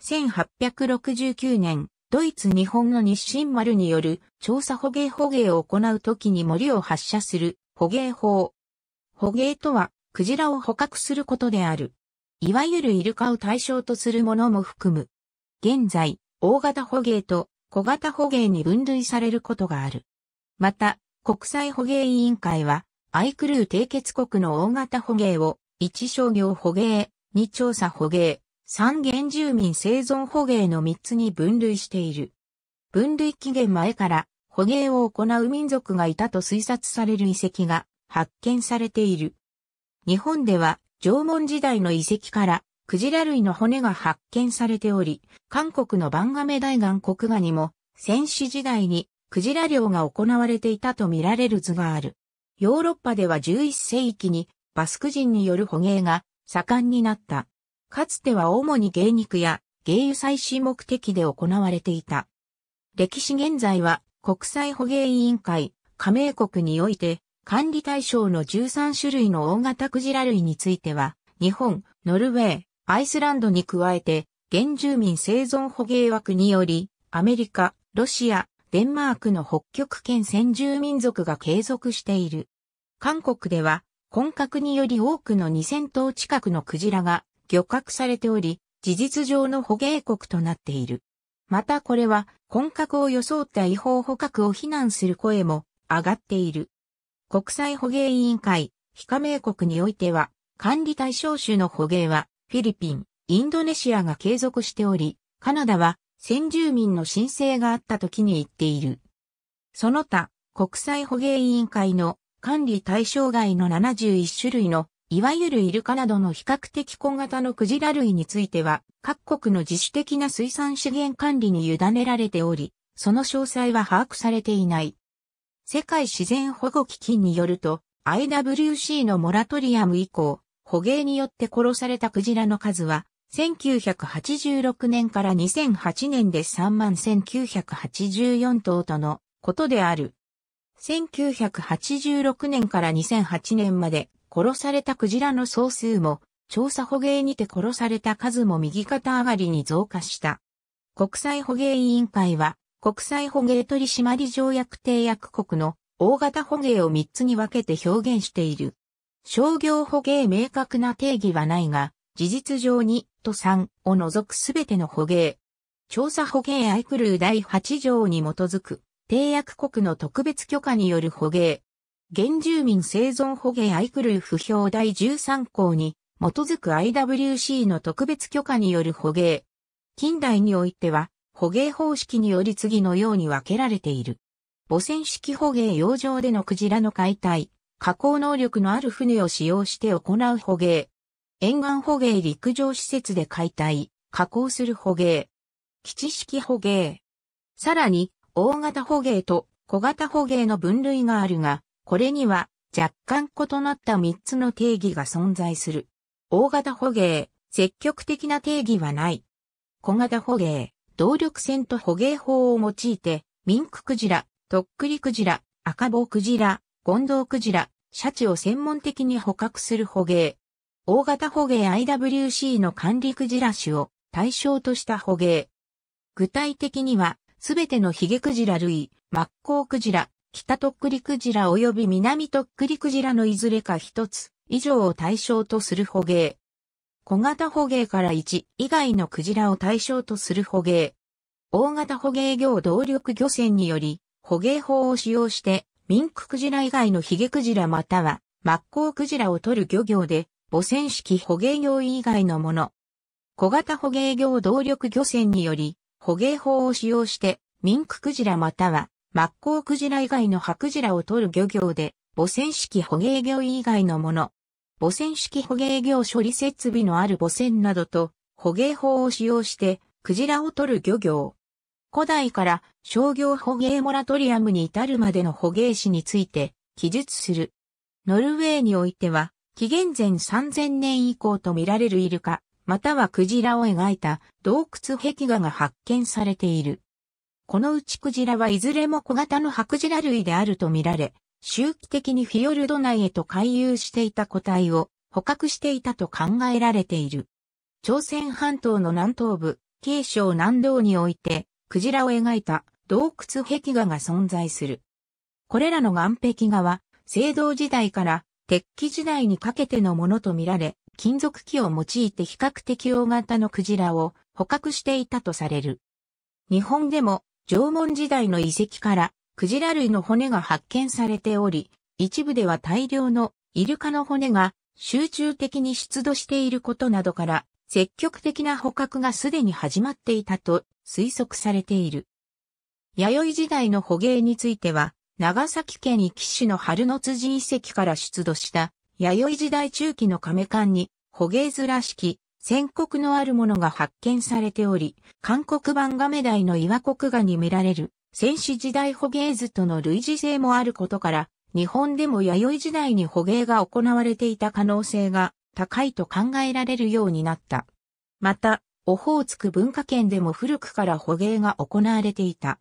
1869年、ドイツ日本の日清丸による調査捕鯨捕鯨を行うときに森を発射する捕鯨法。捕鯨とは、クジラを捕獲することである。いわゆるイルカを対象とするものも含む。現在、大型捕鯨と小型捕鯨に分類されることがある。また、国際捕鯨委員会は、アイクルー締結国の大型捕鯨を、1商業捕鯨、2調査捕鯨、三原住民生存捕鯨の三つに分類している。分類期限前から捕鯨を行う民族がいたと推察される遺跡が発見されている。日本では縄文時代の遺跡からクジラ類の骨が発見されており、韓国のバンガメ大岩国画にも戦死時代にクジラ漁が行われていたと見られる図がある。ヨーロッパでは11世紀にバスク人による捕鯨が盛んになった。かつては主に芸肉や芸油採取目的で行われていた。歴史現在は国際捕鯨委員会加盟国において管理対象の13種類の大型クジラ類については日本、ノルウェー、アイスランドに加えて原住民生存捕鯨枠によりアメリカ、ロシア、デンマークの北極圏先住民族が継続している。韓国では、混獲により多くの2000頭近くのクジラが漁獲されており、事実上の捕鯨国となっている。またこれは、本格を装った違法捕獲を非難する声も上がっている。国際捕鯨委員会、非加盟国においては、管理対象種の捕鯨は、フィリピン、インドネシアが継続しており、カナダは、先住民の申請があった時に言っている。その他、国際捕鯨委員会の管理対象外の71種類のいわゆるイルカなどの比較的小型のクジラ類については、各国の自主的な水産資源管理に委ねられており、その詳細は把握されていない。世界自然保護基金によると、IWC のモラトリアム以降、捕鯨によって殺されたクジラの数は、1986年から2008年で31,984頭とのことである。1986年から2008年まで殺されたクジラの総数も、調査捕鯨にて殺された数も右肩上がりに増加した。国際捕鯨委員会は、国際捕鯨取締条約締約国の大型捕鯨を3つに分けて表現している。商業捕鯨明確な定義はないが、事実上に、と3を除くすべての捕鯨。調査捕鯨アイクルー第8条に基づく、締約国の特別許可による捕鯨。原住民生存捕鯨アイクルーフ表第13項に基づく IWC の特別許可による捕鯨。近代においては、捕鯨方式により次のように分けられている。母船式捕鯨洋上でのクジラの解体、加工能力のある船を使用して行う捕鯨。沿岸捕鯨陸上施設で解体、加工する捕鯨。基地式捕鯨。さらに、大型捕鯨と小型捕鯨の分類があるが、これには若干異なった3つの定義が存在する。大型捕鯨、積極的な定義はない。小型捕鯨、動力船と捕鯨法を用いて、ミンククジラ、とっくりクジラ、赤棒クジラ、ゴンドウクジラ、シャチを専門的に捕獲する捕鯨。大型捕鯨 IWC の管理クジラ種を対象とした捕鯨。具体的には、すべてのヒゲクジラ類、マッコウクジラ、北トックリクジラ及び南トックリクジラのいずれか一つ以上を対象とする捕鯨。小型捕鯨から1以外のクジラを対象とする捕鯨。大型捕鯨業動力漁船により、捕鯨法を使用して、ミンククジラ以外のヒゲクジラまたは、マッコウクジラを取る漁業で、母船式捕鯨業以外のもの。小型捕鯨業動力漁船により、捕鯨法を使用して、ミンククジラまたは、マッコウクジラ以外のハクジラを取る漁業で、母船式捕鯨業以外のもの。母船式捕鯨業処理設備のある母船などと、捕鯨法を使用して、クジラを取る漁業。古代から商業捕鯨モラトリアムに至るまでの捕鯨史について記述する。ノルウェーにおいては、紀元前3000年以降と見られるイルカ、またはクジラを描いた洞窟壁画が発見されている。このうちクジラはいずれも小型の白ジラ類であるとみられ、周期的にフィヨルド内へと回遊していた個体を捕獲していたと考えられている。朝鮮半島の南東部、慶省南道において、クジラを描いた洞窟壁画が存在する。これらの岸壁画は、青銅時代から鉄器時代にかけてのものとみられ、金属器を用いて比較的大型のクジラを捕獲していたとされる。日本でも縄文時代の遺跡からクジラ類の骨が発見されており、一部では大量のイルカの骨が集中的に出土していることなどから、積極的な捕獲がすでに始まっていたと推測されている。弥生時代の捕鯨については、長崎県壱岐市の春の辻遺跡から出土した、弥生時代中期の亀館に捕鯨図らしき宣告のあるものが発見されており、韓国版画メダイの岩国画に見られる、戦死時代捕鯨図との類似性もあることから、日本でも弥生時代に捕鯨が行われていた可能性が高いと考えられるようになった。また、オホーツク文化圏でも古くから捕鯨が行われていた。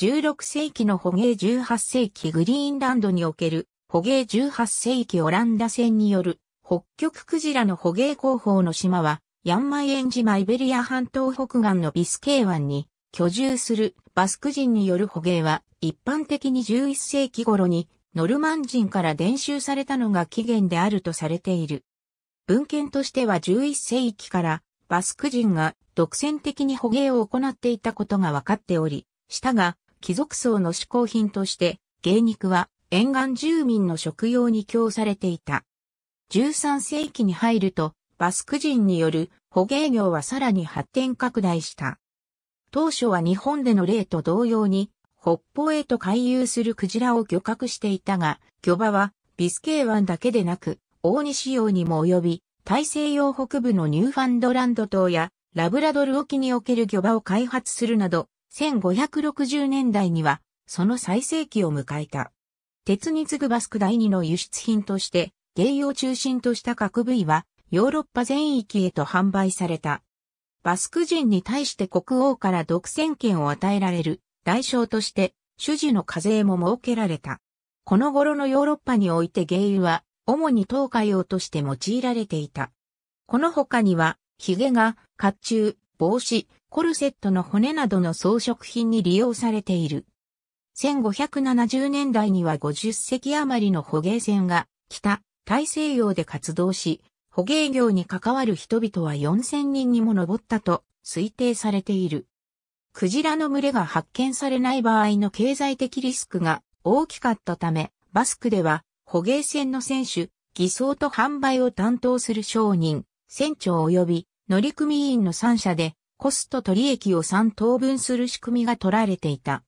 16世紀の捕鯨18世紀グリーンランドにおける捕鯨18世紀オランダ船による北極クジラの捕鯨工法の島は、ヤンマイエン島イベリア半島北岸のビスケー湾に居住するバスク人による捕鯨は、一般的に11世紀頃にノルマン人から伝習されたのが起源であるとされている。文献としては11世紀からバスク人が独占的に捕鯨を行っていたことが分かっており、したが、貴族層の嗜好品として、芸肉は沿岸住民の食用に供されていた。13世紀に入ると、バスク人による捕鯨業はさらに発展拡大した。当初は日本での例と同様に、北方へと回遊するクジラを漁獲していたが、漁場はビスケー湾だけでなく、大西洋にも及び、大西洋北部のニューファンドランド島やラブラドル沖における漁場を開発するなど、1560年代にはその最盛期を迎えた。鉄に次ぐバスク第二の輸出品として、ゲイを中心とした各部位はヨーロッパ全域へと販売された。バスク人に対して国王から独占権を与えられる代償として主事の課税も設けられた。この頃のヨーロッパにおいてゲイは主に東海用として用いられていた。この他には、髭が、甲冑、帽子、コルセットの骨などの装飾品に利用されている。1570年代には50隻余りの捕鯨船が北、大西洋で活動し、捕鯨業に関わる人々は4000人にも上ったと推定されている。クジラの群れが発見されない場合の経済的リスクが大きかったため、バスクでは捕鯨船の選手、偽装と販売を担当する商人、船長及び乗組員の3社でコストと利益を3等分する仕組みが取られていた。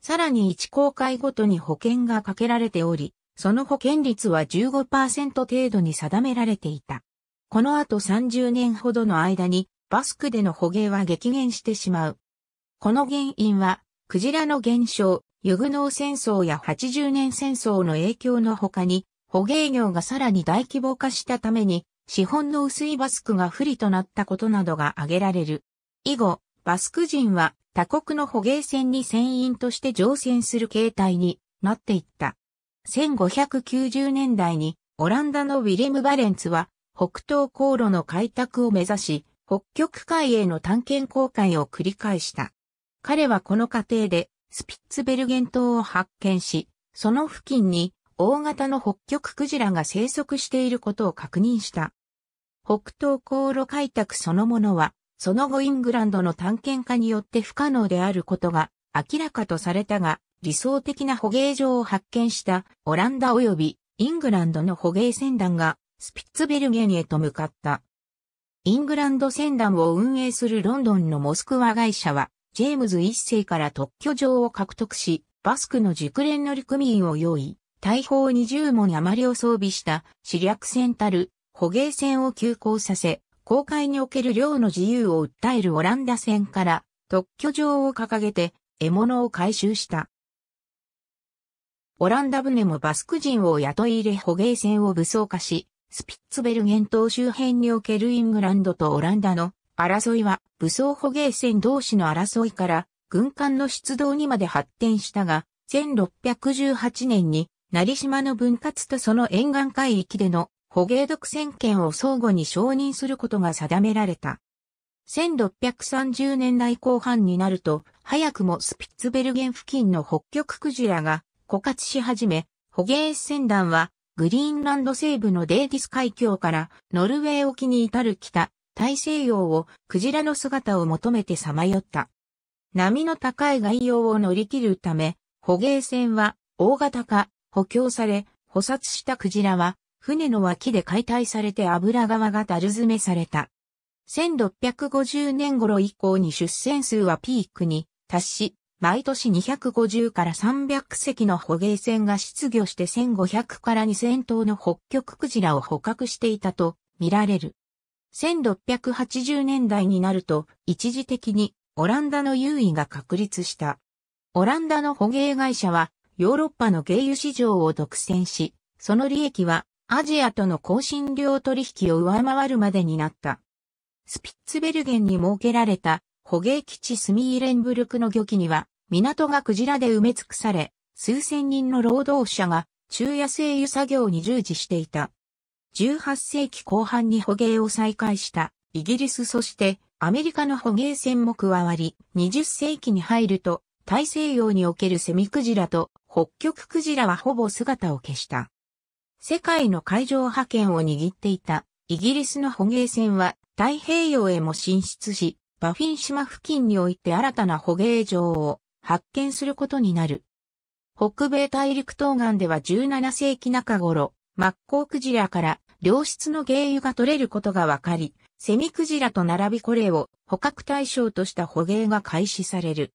さらに1公開ごとに保険がかけられており、その保険率は15%程度に定められていた。この後30年ほどの間にバスクでの捕鯨は激減してしまう。この原因は、クジラの減少、ユグノー戦争や80年戦争の影響の他に、捕鯨業がさらに大規模化したために、資本の薄いバスクが不利となったことなどが挙げられる。以後、バスク人は他国の捕鯨船に船員として乗船する形態になっていった。1590年代にオランダのウィレム・バレンツは北東航路の開拓を目指し、北極海への探検航海を繰り返した。彼はこの過程でスピッツベルゲン島を発見し、その付近に大型の北極クジラが生息していることを確認した。北東航路開拓そのものは、その後イングランドの探検家によって不可能であることが明らかとされたが、理想的な捕鯨場を発見したオランダ及びイングランドの捕鯨船団がスピッツベルゲンへと向かった。イングランド船団を運営するロンドンのモスクワ会社はジェームズ一世から特許状を獲得し、バスクの熟練乗組員を用意、大砲20門余りを装備した死略船たる捕鯨船を急行させ、航海における漁の自由を訴えるオランダ船から特許状を掲げて獲物を回収した。オランダ船もバスク人を雇い入れ捕鯨船を武装化し、スピッツベルゲン島周辺におけるイングランドとオランダの争いは武装捕鯨船同士の争いから軍艦の出動にまで発展したが、1618年に成島の分割とその沿岸海域での捕鯨独占権を相互に承認することが定められた。1630年代後半になると、早くもスピッツベルゲン付近の北極クジラが枯渇し始め、捕鯨船団はグリーンランド西部のデーディス海峡からノルウェー沖に至る北、大西洋をクジラの姿を求めてさまよった。波の高い外洋を乗り切るため、捕鯨船は大型化、補強され、捕殺したクジラは船の脇で解体されて油側が樽詰めされた。1650年頃以降に出船数はピークに達し、毎年250から300隻の捕鯨船が出業して1500から2000頭の北極クジラを捕獲していたと見られる。1680年代になると一時的にオランダの優位が確立した。オランダの捕鯨会社はヨーロッパの原油市場を独占し、その利益はアジアとの更新量取引を上回るまでになった。スピッツベルゲンに設けられた捕鯨基地スミーレンブルクの漁期には、港がクジラで埋め尽くされ、数千人の労働者が昼夜製油作業に従事していた。18世紀後半に捕鯨を再開したイギリスそしてアメリカの捕鯨船も加わり、20世紀に入ると大西洋におけるセミクジラと北極クジラはほぼ姿を消した。世界の海上覇権を握っていたイギリスの捕鯨船は太平洋へも進出し、バフィン島付近において新たな捕鯨場を発見することになる。北米大陸東岸では17世紀中頃、マッコウクジラから良質の鯨油が取れることが分かり、セミクジラと並びこれを捕獲対象とした捕鯨が開始される。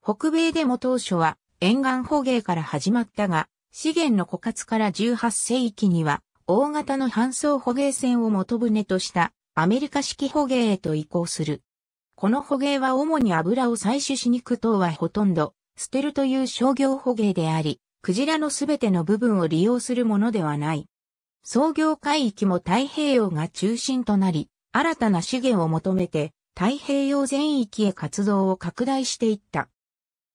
北米でも当初は沿岸捕鯨から始まったが、資源の枯渇から18世紀には大型の搬送捕鯨船を元船としたアメリカ式捕鯨へと移行する。この捕鯨は主に油を採取しに行く等はほとんど捨てるという商業捕鯨であり、クジラのすべての部分を利用するものではない。創業海域も太平洋が中心となり、新たな資源を求めて太平洋全域へ活動を拡大していった。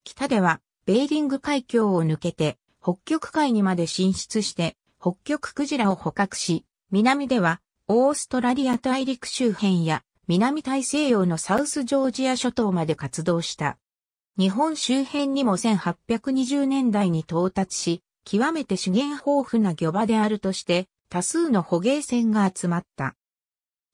北では、ベーリング海峡を抜けて、北極海にまで進出して、北極クジラを捕獲し、南では、オーストラリア大陸周辺や南大西洋のサウスジョージア諸島まで活動した。日本周辺にも1820年代に到達し、極めて資源豊富な漁場であるとして、多数の捕鯨船が集まった。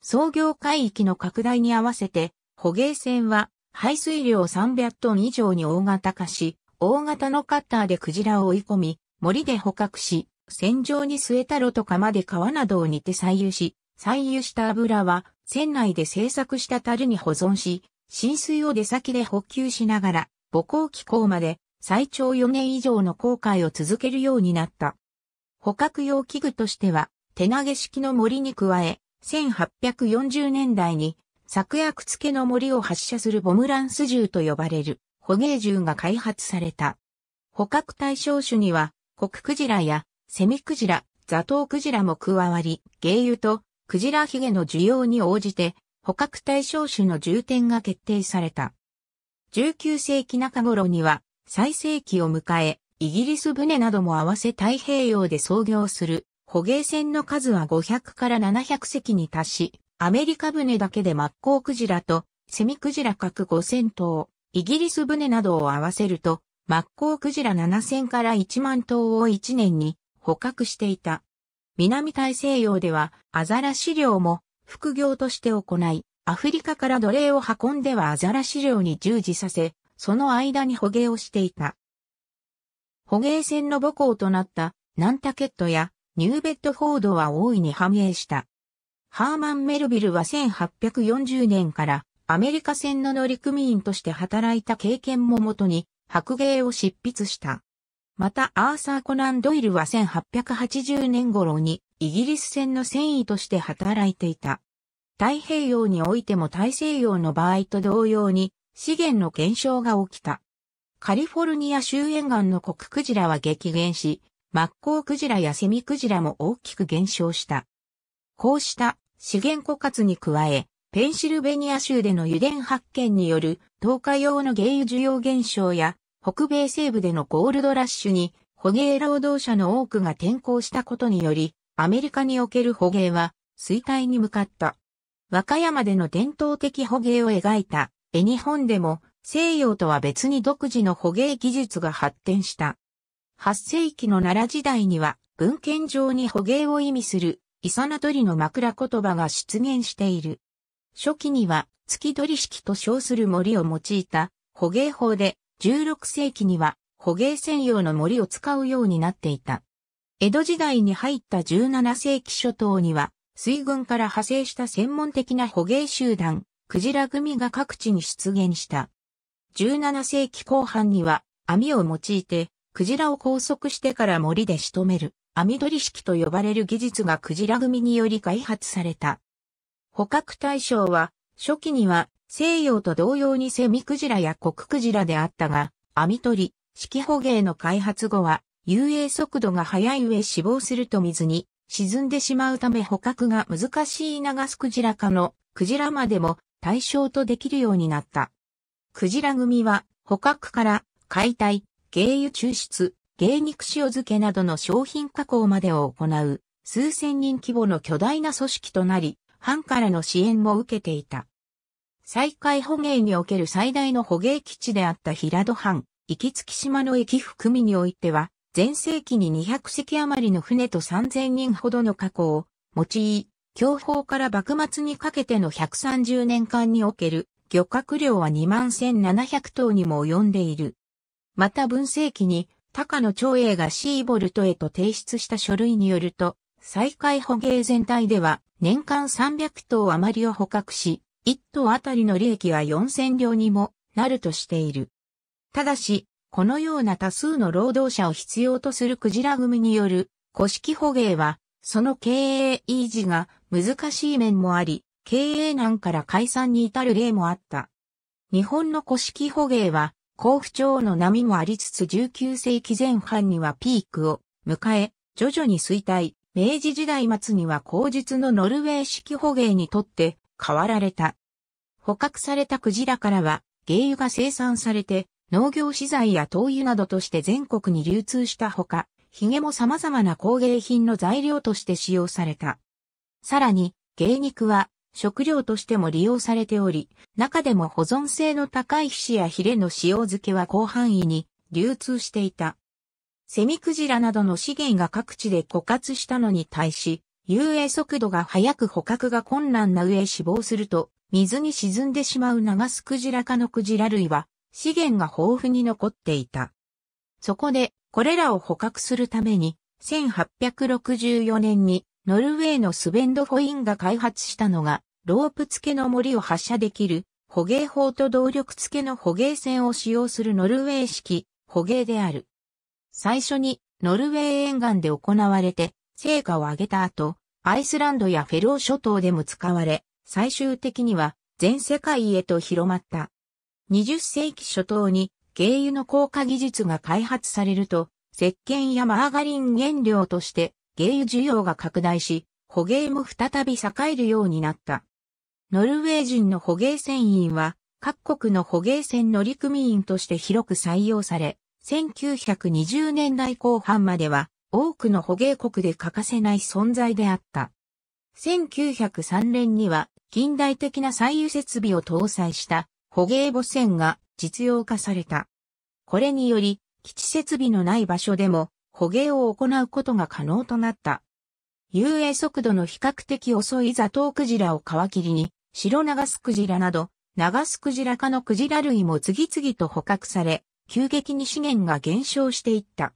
創業海域の拡大に合わせて、捕鯨船は排水量300トン以上に大型化し、大型のカッターでクジラを追い込み、森で捕獲し、戦場に据えた炉とかまで川などを煮て採油し、採油した油は船内で製作した樽に保存し、浸水を出先で補給しながら、母港機構まで最長4年以上の航海を続けるようになった。捕獲用器具としては、手投げ式の森に加え、1840年代に、夜く付けの森を発射するボムランス銃と呼ばれる、捕鯨銃が開発された。捕獲対象種には、コククジラやセミクジラ、ザトウクジラも加わり、鯨油とクジラヒゲの需要に応じて、捕獲対象種の重点が決定された。19世紀中頃には、最盛期を迎え、イギリス船なども合わせ太平洋で操業する、捕鯨船の数は500から700隻に達し、アメリカ船だけでマッコウクジラとセミクジラ各5000頭、イギリス船などを合わせると、マッコウクジラ7000から1万頭を1年に捕獲していた。南大西洋ではアザラシ料も副業として行い、アフリカから奴隷を運んではアザラシ料に従事させ、その間に捕鯨をしていた。捕鯨船の母港となったナンタケットやニューベッドフォードは大いに繁栄した。ハーマン・メルビルは1840年からアメリカ船の乗組員として働いた経験ももとに白鯨を執筆した。またアーサー・コナン・ドイルは1880年頃にイギリス船の船医として働いていた。太平洋においても大西洋の場合と同様に資源の減少が起きた。カリフォルニア周辺岸のコククジラは激減し、マッコウクジラやセミクジラも大きく減少した。こうした資源枯渇に加え、ペンシルベニア州での油田発見による投下用の原油需要減少や北米西部でのゴールドラッシュに、捕鯨労働者の多くが転校したことにより、アメリカにおける捕鯨は衰退に向かった。和歌山での伝統的捕鯨を描いた絵日本でも西洋とは別に独自の捕鯨技術が発展した。8世紀の奈良時代には文献上に捕鯨を意味するイサナ鳥の枕言葉が出現している。初期には月鳥式と称する森を用いた捕鯨法で16世紀には捕鯨専用の森を使うようになっていた。江戸時代に入った17世紀初頭には、水軍から派生した専門的な捕鯨集団、クジラ組が各地に出現した。17世紀後半には、網を用いて、クジラを拘束してから森で仕留める、網取り式と呼ばれる技術がクジラ組により開発された。捕獲対象は、初期には西洋と同様にセミクジラやコククジラであったが、網取り、式捕鯨の開発後は、遊泳速度が速い上死亡すると水に沈んでしまうため捕獲が難しいナガスクジラ科のクジラまでも対象とできるようになった。クジラ組は捕獲から解体、芸油抽出、芸肉塩漬けなどの商品加工までを行う数千人規模の巨大な組織となり、藩からの支援も受けていた。再開捕鯨における最大の捕鯨基地であった平戸藩、行き月島の駅含みにおいては、前世紀に200隻余りの船と3000人ほどの加工を用い、強保から幕末にかけての130年間における漁獲量は2万1700頭にも及んでいる。また文世紀に高野長英がシーボルトへと提出した書類によると、再開捕鯨全体では年間300頭余りを捕獲し、1頭あたりの利益は4000両にもなるとしている。ただし、このような多数の労働者を必要とするクジラ組による古式捕鯨は、その経営維持が難しい面もあり、経営難から解散に至る例もあった。日本の古式捕鯨は、甲府町の波もありつつ19世紀前半にはピークを迎え、徐々に衰退、明治時代末には口日のノルウェー式捕鯨にとって変わられた。捕獲されたクジラからは、原油が生産されて、農業資材や灯油などとして全国に流通したほか、ヒゲも様々な工芸品の材料として使用された。さらに、芸肉は食料としても利用されており、中でも保存性の高い皮脂やヒレの塩漬けは広範囲に流通していた。セミクジラなどの資源が各地で枯渇したのに対し、遊泳速度が速く捕獲が困難な上死亡すると、水に沈んでしまう流すクジラ科のクジラ類は、資源が豊富に残っていた。そこで、これらを捕獲するために、1864年に、ノルウェーのスベンド・フォインが開発したのが、ロープ付けの森を発射できる、捕鯨砲と動力付けの捕鯨船を使用するノルウェー式、捕鯨である。最初に、ノルウェー沿岸で行われて、成果を上げた後、アイスランドやフェロー諸島でも使われ、最終的には全世界へと広まった。20世紀初頭にイ油の効果技術が開発されると、石鹸やマーガリン原料としてイ油需要が拡大し、捕鯨も再び栄えるようになった。ノルウェー人の捕鯨船員は、各国の捕鯨船乗組員として広く採用され、1920年代後半までは多くの捕鯨国で欠かせない存在であった。1903年には近代的な採油設備を搭載した捕鯨母船が実用化された。これにより基地設備のない場所でも捕鯨を行うことが可能となった。遊泳速度の比較的遅いザトウクジラを皮切りに、白長スクジラなど、長スクジラ科のクジラ類も次々と捕獲され、急激に資源が減少していった。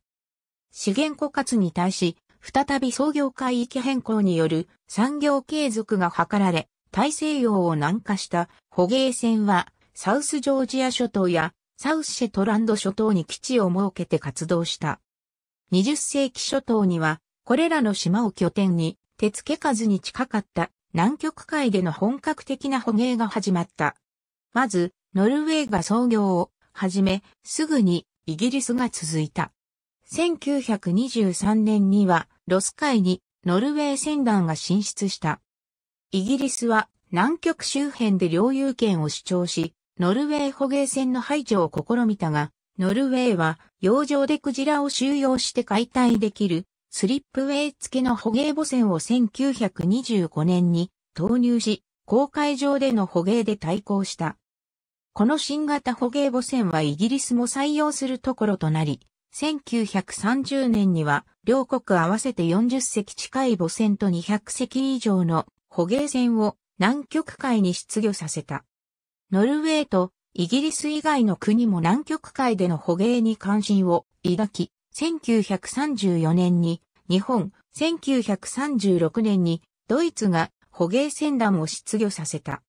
資源枯渇に対し、再び創業海域変更による産業継続が図られ、大西洋を南下した捕鯨船は、サウスジョージア諸島やサウスシェトランド諸島に基地を設けて活動した。20世紀諸島には、これらの島を拠点に、手付け数に近かった南極海での本格的な捕鯨が始まった。まず、ノルウェーが創業を始め、すぐにイギリスが続いた。1923年にはロス海にノルウェー船団が進出した。イギリスは南極周辺で領有権を主張し、ノルウェー捕鯨船の排除を試みたが、ノルウェーは洋上でクジラを収容して解体できるスリップウェイ付きの捕鯨母船を1925年に投入し、公海上での捕鯨で対抗した。この新型捕鯨母船はイギリスも採用するところとなり、1930年には、両国合わせて40隻近い母船と200隻以上の捕鯨船を南極海に出魚させた。ノルウェーとイギリス以外の国も南極海での捕鯨に関心を抱き、1934年に日本、1936年にドイツが捕鯨船団を出魚させた。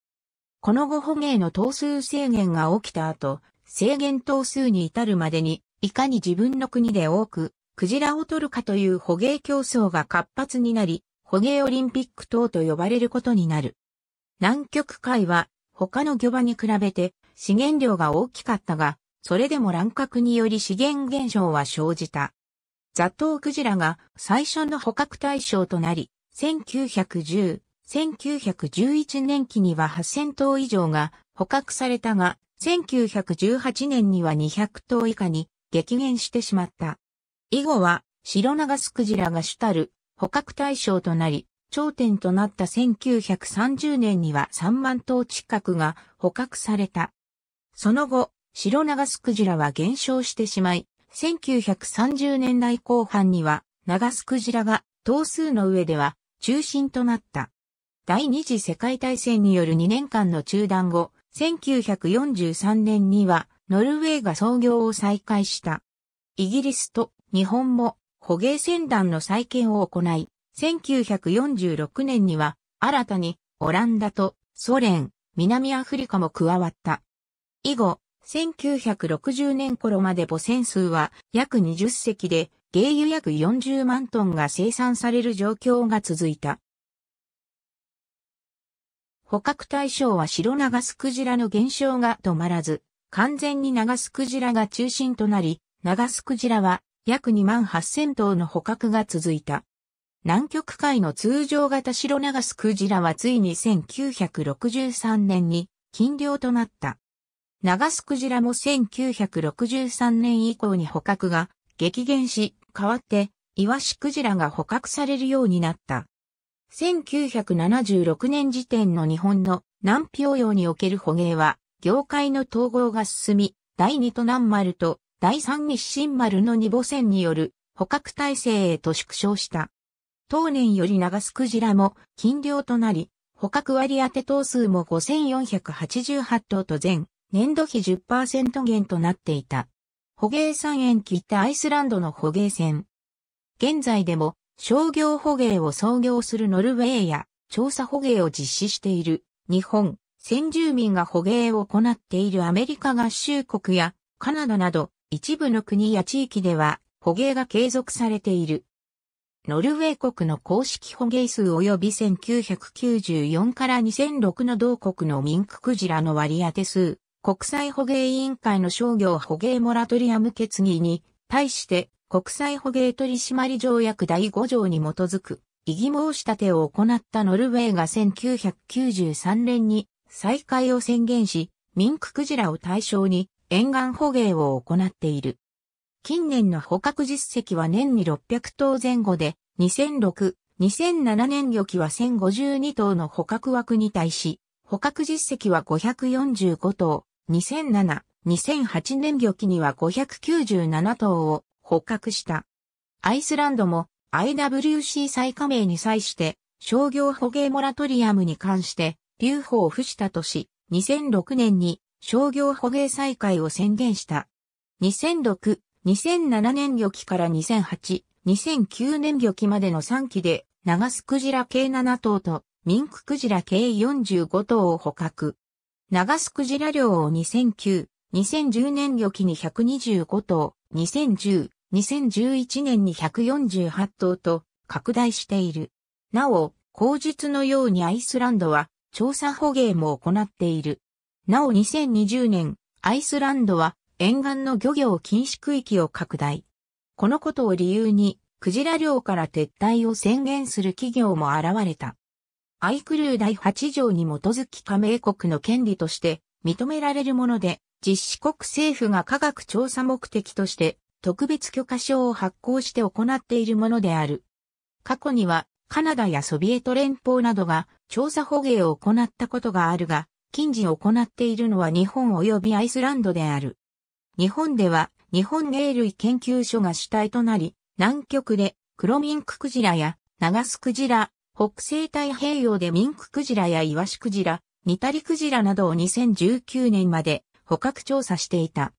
この後捕鯨の頭数制限が起きた後、制限頭数に至るまでにいかに自分の国で多く、クジラを取るかという捕鯨競争が活発になり、捕鯨オリンピック等と呼ばれることになる。南極海は他の漁場に比べて資源量が大きかったが、それでも乱獲により資源減少は生じた。ザトウクジラが最初の捕獲対象となり、1910、1911年期には8000頭以上が捕獲されたが、1918年には200頭以下に激減してしまった。以後は、白長スクジラが主たる捕獲対象となり、頂点となった1930年には3万頭近くが捕獲された。その後、白長スクジラは減少してしまい、1930年代後半には、長スクジラが頭数の上では中心となった。第二次世界大戦による2年間の中断後、1943年にはノルウェーが操業を再開した。イギリスと日本も捕鯨船団の再建を行い、1946年には新たにオランダとソ連、南アフリカも加わった。以後、1960年頃まで母船数は約20隻で、原油約40万トンが生産される状況が続いた。捕獲対象は白長スクジラの減少が止まらず、完全にナガスクジラが中心となり、ナガスクジラは約2万8000頭の捕獲が続いた。南極海の通常型白ナガスクジラはついに1963年に禁漁となった。ナガスクジラも1963年以降に捕獲が激減し、代わってイワシクジラが捕獲されるようになった。1976年時点の日本の南氷洋における捕鯨は業界の統合が進み、第二都南丸と第三日新丸の二母船による捕獲体制へと縮小した。当年より長スクジラも禁漁となり、捕獲割当て頭数も5488頭と前、年度比10%減となっていた。捕鯨3円切ったアイスランドの捕鯨船。現在でも商業捕鯨を創業するノルウェーや調査捕鯨を実施している日本、先住民が捕鯨を行っているアメリカ合衆国やカナダなど一部の国や地域では捕鯨が継続されている。ノルウェー国の公式捕鯨数及び1994から2006の同国のミンククジラの割り当て数、国際捕鯨委員会の商業捕鯨モラトリアム決議に対して国際捕鯨取締条約第5条に基づく異議申し立てを行ったノルウェーが1993年に再開を宣言し、ミンククジラを対象に沿岸捕鯨を行っている。近年の捕獲実績は年に600頭前後で、2006、2007年漁期は1052頭の捕獲枠に対し、捕獲実績は545頭、2007、2008年漁期には597頭を捕獲した。アイスランドも IWC 再加盟に際して商業捕鯨モラトリアムに関して劉邦不したとし、2006年に商業捕鯨再開を宣言した。2006、2007年漁期から2008、2009年漁期までの3期で、長須クジラ計7頭と、ミンククジラ計45頭を捕獲。長須クジラ漁を2009、2010年漁期に125頭、2010、2011年に148頭と拡大している。なお、口実のようにアイスランドは調査捕鯨も行っている。なお2020年、アイスランドは沿岸の漁業禁止区域を拡大。このことを理由に、クジラ漁から撤退を宣言する企業も現れた。アイクルー第8条に基づき加盟国の権利として認められるもので、実施国政府が科学調査目的として特別許可証を発行して行っているものである。過去にはカナダやソビエト連邦などが調査捕鯨を行ったことがあるが、近似を行っているのは日本及びアイスランドである。日本では日本鯨類研究所が主体となり、南極で黒ミンククジラやナガスクジラ、北西太平洋でミンククジラやイワシクジラ、ニタリクジラなどを2019年まで捕獲調査していた。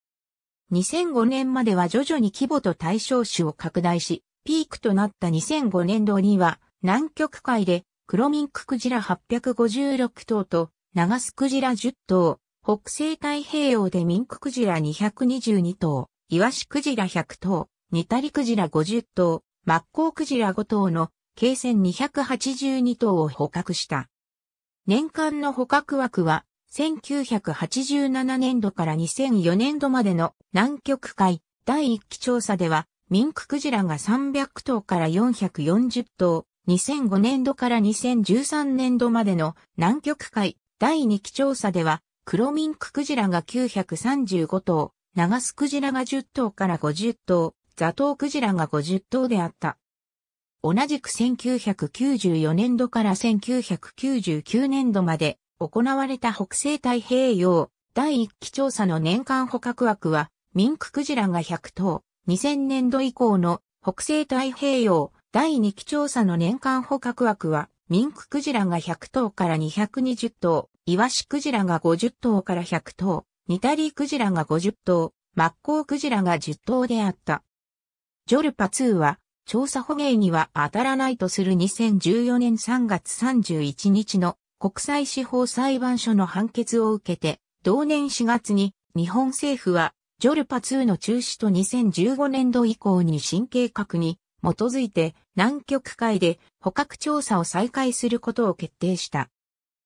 2005年までは徐々に規模と対象種を拡大し、ピークとなった2005年度には南極海で黒ミンククジラ856頭と、長スクジラ10頭、北西太平洋でミンククジラ222頭、イワシクジラ100頭、ニタリクジラ50頭、マッコウクジラ5頭の計船282頭を捕獲した。年間の捕獲枠は、1987年度から2004年度までの南極海第1期調査では、ミンククジラが300頭から440頭、2005年度から2013年度までの南極海第2期調査では、黒ミンククジラが935頭、長スクジラが10頭から50頭、ザトウクジラが50頭であった。同じく1994年度から1999年度まで行われた北西太平洋第1期調査の年間捕獲枠は、ミンククジラが100頭、2000年度以降の北西太平洋第2期調査の年間捕獲枠は、ミンククジラが100頭から220頭、イワシクジラが50頭から100頭、ニタリークジラが50頭、マッコウクジラが10頭であった。ジョルパ2は、調査捕鯨には当たらないとする2014年3月31日の国際司法裁判所の判決を受けて、同年4月に日本政府はジョルパ2の中止と2015年度以降に神経確に基づいて南極海で捕獲調査を再開することを決定した。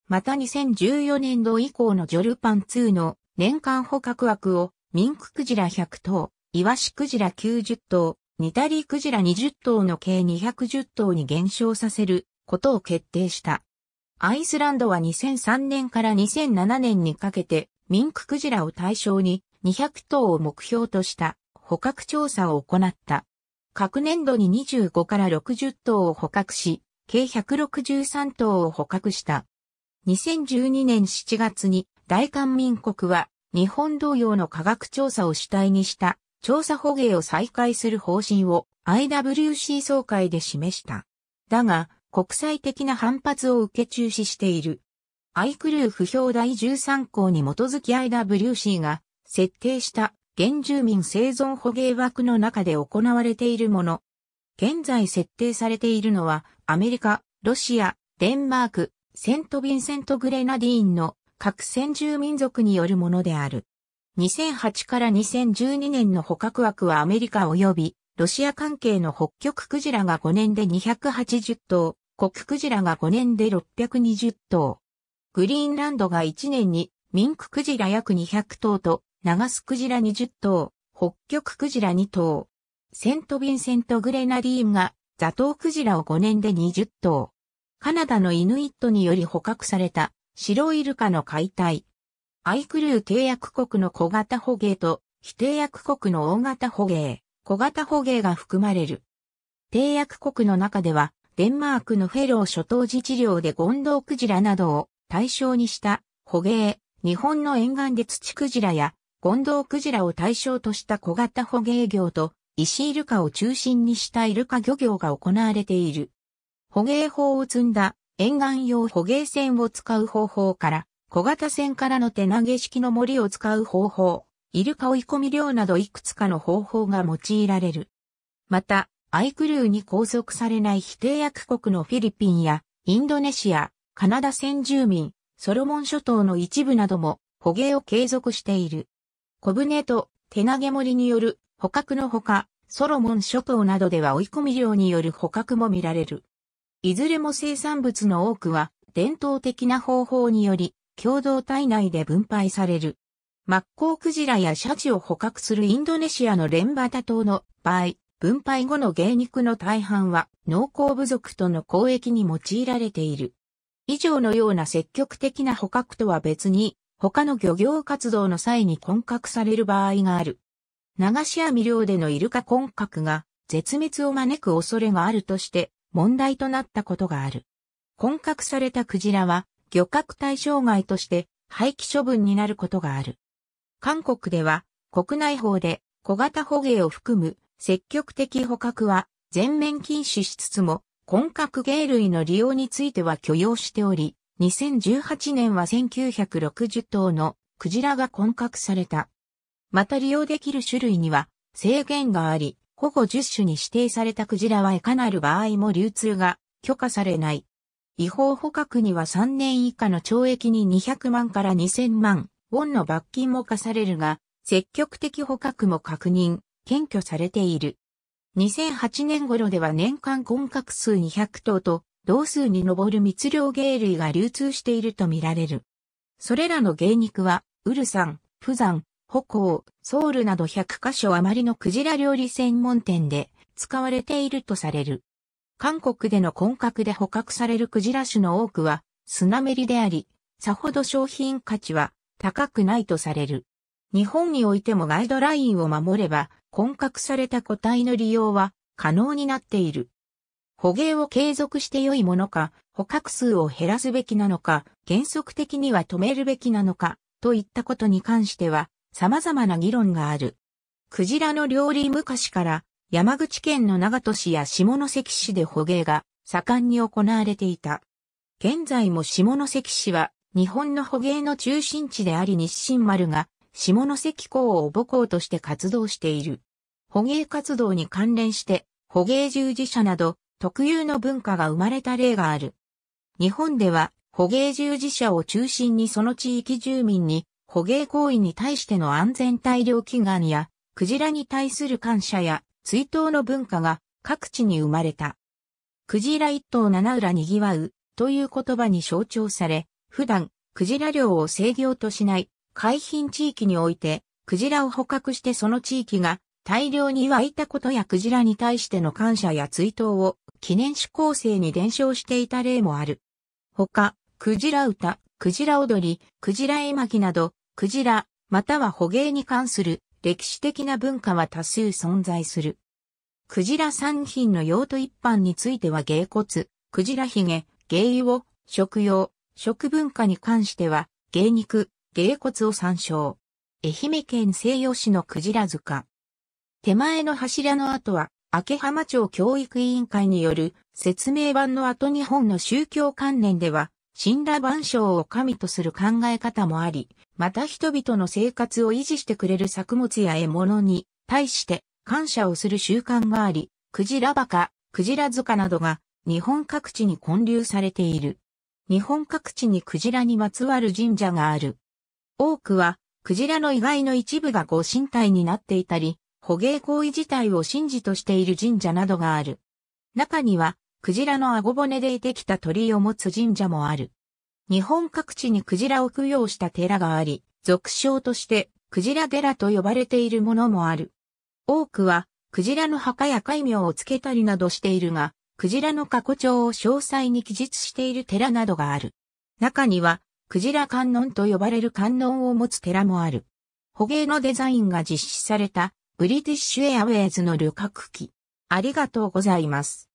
また2014年度以降のジョルパン2の年間捕獲枠をミンククジラ100頭、イワシクジラ90頭、ニタリークジラ20頭の計210頭に減少させることを決定した。アイスランドは2003年から2007年にかけてミンククジラを対象に200頭を目標とした捕獲調査を行った。各年度に25から60頭を捕獲し、計163頭を捕獲した。2012年7月に大韓民国は日本同様の科学調査を主体にした調査捕鯨を再開する方針を IWC 総会で示した。だが、国際的な反発を受け中止している。アイクルー不評第13項に基づき IWC が設定した原住民生存捕鯨枠の中で行われているもの。現在設定されているのは、アメリカ、ロシア、デンマーク、セント・ヴィンセント・グレナディーンの各先住民族によるものである。2008から2012年の捕獲枠はアメリカ及びロシア関係の北極クジラが5年で280頭、コククジラが5年で620頭。グリーンランドが1年にミンククジラ約200頭と長洲クジラ20頭、北極クジラ2頭。セント・ビンセント・グレナディーンがザトウクジラを5年で20頭。カナダのイヌイットにより捕獲された白イルカの解体。アイクルー契約国の小型捕鯨と非締約国の大型捕鯨、小型捕鯨が含まれる。締約国の中ではデンマークのフェロー諸島自治領でゴンドウクジラなどを対象にした捕鯨、日本の沿岸で土クジラやゴンドウクジラを対象とした小型捕鯨業と、石イルカを中心にしたイルカ漁業が行われている。捕鯨法を積んだ沿岸用捕鯨船を使う方法から、小型船からの手投げ式の森を使う方法、イルカ追い込み漁などいくつかの方法が用いられる。また、アイクルーに拘束されない非定約国のフィリピンやインドネシア、カナダ先住民、ソロモン諸島の一部なども捕鯨を継続している。小舟と手投げ盛りによる捕獲のほか、ソロモン諸島などでは追い込み漁による捕獲も見られる。いずれも生産物の多くは伝統的な方法により共同体内で分配される。マッコウクジラやシャチを捕獲するインドネシアのレンバタ島の場合、分配後の芸肉の大半は農耕部族との交易に用いられている。以上のような積極的な捕獲とは別に、他の漁業活動の際に混獲される場合がある。流し網漁でのイルカ混獲が絶滅を招く恐れがあるとして問題となったことがある。混獲されたクジラは漁獲対象外として廃棄処分になることがある。韓国では国内法で小型捕鯨を含む積極的捕獲は全面禁止しつつも混獲鯨類の利用については許容しており、2018年は1960頭のクジラが混獲された。また利用できる種類には制限があり、保護10種に指定されたクジラはいかなる場合も流通が許可されない。違法捕獲には3年以下の懲役に200万から2000万ウォンの罰金も課されるが、積極的捕獲も確認、検挙されている。2008年頃では年間混獲数200頭と同数に上る密漁芸類が流通しているとみられる。それらの芸肉は、ウルサン、プザン、ホコウ、ソウルなど100カ所余りのクジラ料理専門店で使われているとされる。韓国での混獲で捕獲されるクジラ種の多くは砂メリであり、さほど商品価値は高くないとされる。日本においてもガイドラインを守れば、混獲された個体の利用は可能になっている。捕鯨を継続して良いものか、捕獲数を減らすべきなのか、原則的には止めるべきなのか、といったことに関しては、様々な議論がある。クジラの料理昔から、山口県の長門市や下関市で捕鯨が盛んに行われていた。現在も下関市は日本の捕鯨の中心地であり日清丸が下関港を母港として活動している。捕鯨活動に関連して捕鯨従事者など特有の文化が生まれた例がある。日本では、捕鯨従事者を中心にその地域住民に、捕鯨行為に対しての安全大量祈願や、クジラに対する感謝や、追悼の文化が各地に生まれた。クジラ一頭七浦にぎわうという言葉に象徴され、普段、クジラ漁を制御としない海浜地域において、クジラを捕獲してその地域が大量に湧いたことやクジラに対しての感謝や追悼を記念誌構成に伝承していた例もある。他、クジラ歌、クジラ踊り、クジラ絵巻など、クジラ、または捕鯨に関する歴史的な文化は多数存在する。クジラ産品の用途一般については芸骨、クジラ髭、芸油を食用、食文化に関しては芸肉、芸骨を参照。愛媛県西予市のクジラ塚。手前の柱の跡は秋浜町教育委員会による説明版の後日本の宗教観念では、神羅万象を神とする考え方もあり、また人々の生活を維持してくれる作物や獲物に対して感謝をする習慣があり、クジラバカ、クジラ塚などが日本各地に混流されている。日本各地にクジラにまつわる神社がある。多くは、クジラの意外の一部がご神体になっていたり、捕鯨行為自体を神事としている神社などがある。中には、クジラの顎骨でいてきた鳥居を持つ神社もある。日本各地にクジラを供養した寺があり、俗称としてクジラ寺と呼ばれているものもある。多くは、クジラの墓や戒名をつけたりなどしているが、クジラの過去帳を詳細に記述している寺などがある。中には、クジラ観音と呼ばれる観音を持つ寺もある。捕鯨のデザインが実施されたブリティッシュエアウェイズの旅客機。ありがとうございます。